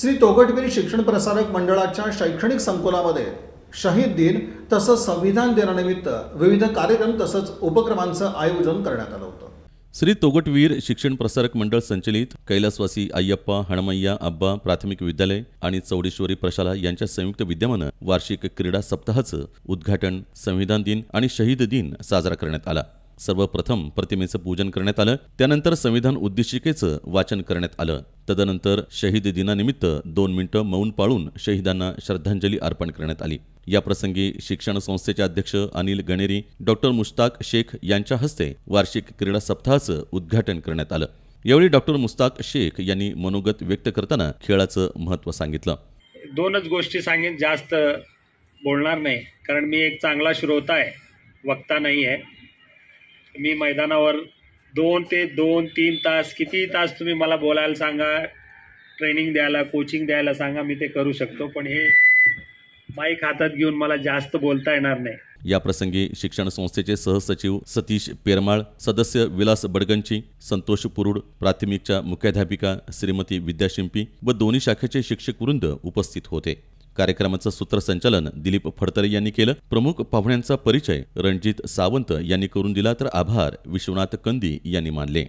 श्री तोगटवीर शिक्षण प्रसारक मंडळाच्या शैक्षणिक संकुलामध्ये शहीद दिन तसंच संविधान दिनानिमित्त विविध कार्यक्रम तसंच उपक्रमांचं आयोजन करण्यात आलं होतं श्री तोगटवीर शिक्षण प्रसारक मंडळ संचलित कैलासवासी अय्यप्पा हणमय्या अब्बा प्राथमिक विद्यालय आणि चौडेश्वरी प्रशाला यांच्या संयुक्त विद्यमानं वार्षिक क्रीडा सप्ताहाचं उद्घाटन संविधान दिन आणि शहीद दिन साजरा करण्यात आला सर्वप्रथम प्रतिमेचं पूजन करण्यात आलं त्यानंतर संविधान उद्दिष्टिकेचं वाचन करण्यात आलं तदनंतर शहीद दिनानिमित्त दोन मिनिटं मौन पाळून शहीदांना श्रद्धांजली अर्पण करण्यात आली याप्रसंगी शिक्षण संस्थेचे अध्यक्ष अनिल गणेरी डॉक्टर मुश्ताक शेख यांच्या हस्ते वार्षिक क्रीडा सप्ताहाचं उद्घाटन करण्यात आलं यावेळी डॉक्टर मुस्ताक शेख यांनी मनोगत व्यक्त करताना खेळाचं महत्त्व सांगितलं दोनच गोष्टी सांगेन जास्त बोलणार नाही कारण मी एक चांगला श्रोता आहे वक्ता नाही आहे मी मैदानावर दोन ते दोन तीन तास किती तास तुम्ही मला बोलायला सांगा ट्रेनिंग द्यायला कोचिंग द्यायला सांगा मी ते करू शकतो पण हे माईक हातात घेऊन मला जास्त बोलता येणार नाही या प्रसंगी शिक्षण संस्थेचे सहसचिव सतीश पेरमाळ सदस्य विलास बडगंची संतोष पुरुड प्राथमिकच्या मुख्याध्यापिका श्रीमती विद्याशिंपी व दोन्ही शाखेचे शिक्षक वृंद उपस्थित होते कार्यक्रमाचं सूत्रसंचालन दिलीप फडतरे यांनी केलं प्रमुख पाहुण्यांचा परिचय रणजित सावंत यांनी करून दिला तर आभार विश्वनाथ कंदी यांनी मानले